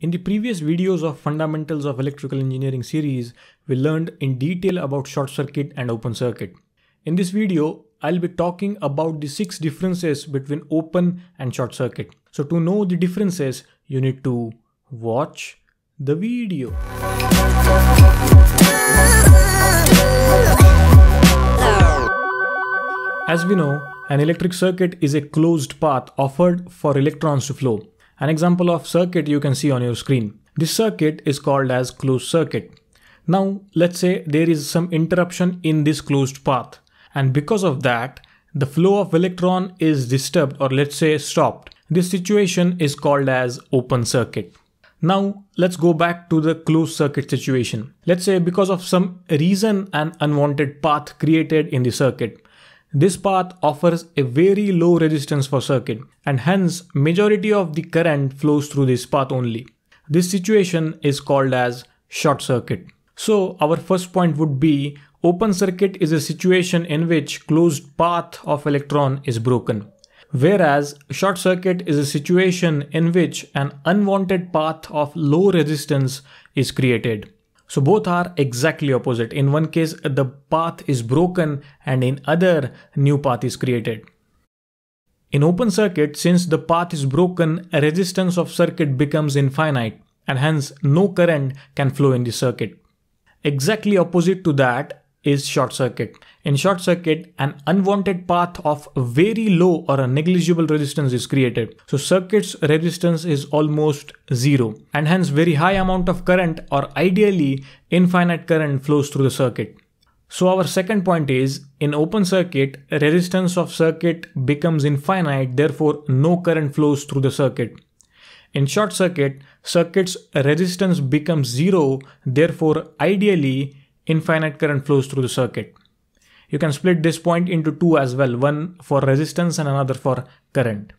In the previous videos of Fundamentals of Electrical Engineering series, we learned in detail about short circuit and open circuit. In this video, I'll be talking about the six differences between open and short circuit. So to know the differences, you need to watch the video. As we know, an electric circuit is a closed path offered for electrons to flow. An example of circuit you can see on your screen. This circuit is called as closed circuit. Now let's say there is some interruption in this closed path and because of that the flow of electron is disturbed or let's say stopped. This situation is called as open circuit. Now let's go back to the closed circuit situation. Let's say because of some reason an unwanted path created in the circuit. This path offers a very low resistance for circuit and hence majority of the current flows through this path only. This situation is called as short circuit. So our first point would be open circuit is a situation in which closed path of electron is broken. Whereas short circuit is a situation in which an unwanted path of low resistance is created. So both are exactly opposite. In one case, the path is broken and in other, new path is created. In open circuit, since the path is broken, a resistance of circuit becomes infinite and hence no current can flow in the circuit. Exactly opposite to that, is short circuit. In short circuit, an unwanted path of very low or a negligible resistance is created. So circuit's resistance is almost zero and hence very high amount of current or ideally infinite current flows through the circuit. So our second point is in open circuit, resistance of circuit becomes infinite, therefore no current flows through the circuit. In short circuit, circuit's resistance becomes zero, therefore ideally infinite current flows through the circuit. You can split this point into two as well, one for resistance and another for current.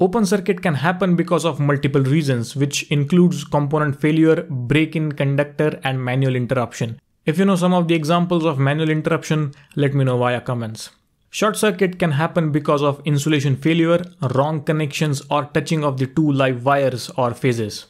Open circuit can happen because of multiple reasons, which includes component failure, break-in conductor and manual interruption. If you know some of the examples of manual interruption, let me know via comments. Short circuit can happen because of insulation failure, wrong connections or touching of the two live wires or phases.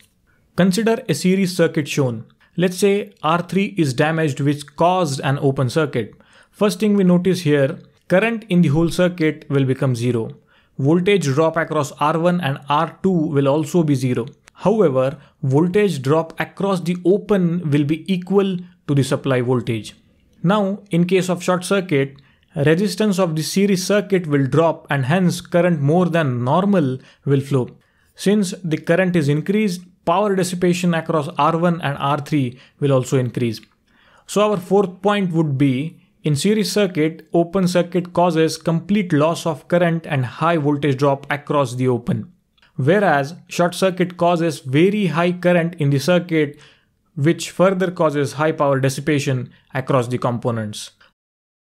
Consider a series circuit shown. Let's say R3 is damaged which caused an open circuit. First thing we notice here, current in the whole circuit will become zero. Voltage drop across R1 and R2 will also be zero. However, voltage drop across the open will be equal to the supply voltage. Now, in case of short circuit, resistance of the series circuit will drop and hence current more than normal will flow. Since the current is increased, power dissipation across R1 and R3 will also increase. So our fourth point would be in series circuit, open circuit causes complete loss of current and high voltage drop across the open. Whereas short circuit causes very high current in the circuit which further causes high power dissipation across the components.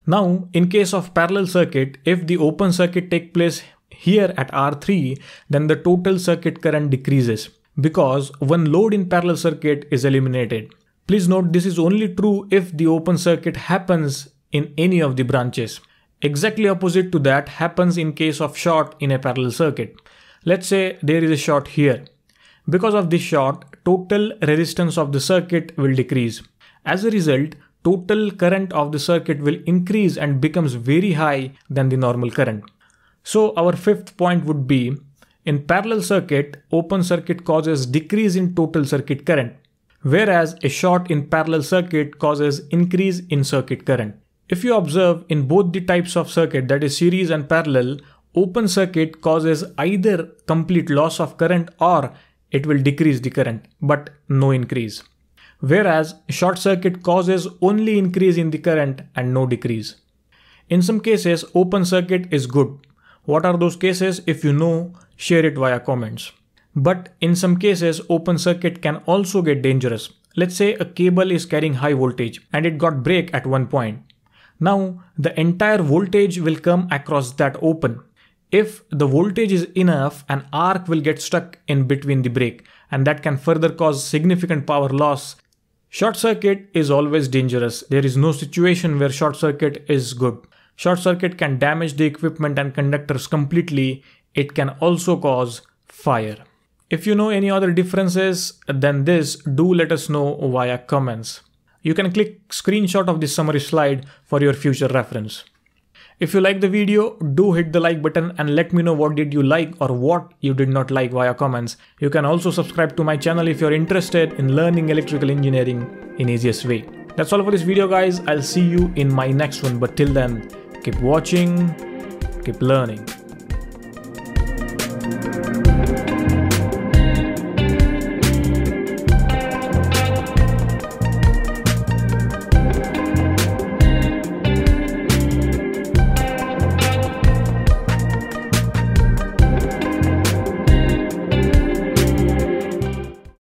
Now, in case of parallel circuit, if the open circuit take place here at R3, then the total circuit current decreases because one load in parallel circuit is eliminated. Please note this is only true if the open circuit happens in any of the branches. Exactly opposite to that happens in case of short in a parallel circuit. Let's say there is a short here. Because of this short, total resistance of the circuit will decrease. As a result, total current of the circuit will increase and becomes very high than the normal current. So our fifth point would be in parallel circuit, open circuit causes decrease in total circuit current, whereas a short in parallel circuit causes increase in circuit current. If you observe in both the types of circuit that is series and parallel, open circuit causes either complete loss of current or it will decrease the current but no increase. Whereas short circuit causes only increase in the current and no decrease. In some cases open circuit is good what are those cases? If you know, share it via comments. But in some cases, open circuit can also get dangerous. Let's say a cable is carrying high voltage and it got break at one point. Now, the entire voltage will come across that open. If the voltage is enough, an arc will get stuck in between the break and that can further cause significant power loss. Short circuit is always dangerous. There is no situation where short circuit is good. Short circuit can damage the equipment and conductors completely. It can also cause fire. If you know any other differences than this, do let us know via comments. You can click screenshot of this summary slide for your future reference. If you like the video, do hit the like button and let me know what did you like or what you did not like via comments. You can also subscribe to my channel if you're interested in learning electrical engineering in easiest way. That's all for this video guys. I'll see you in my next one. But till then, Keep watching, keep learning.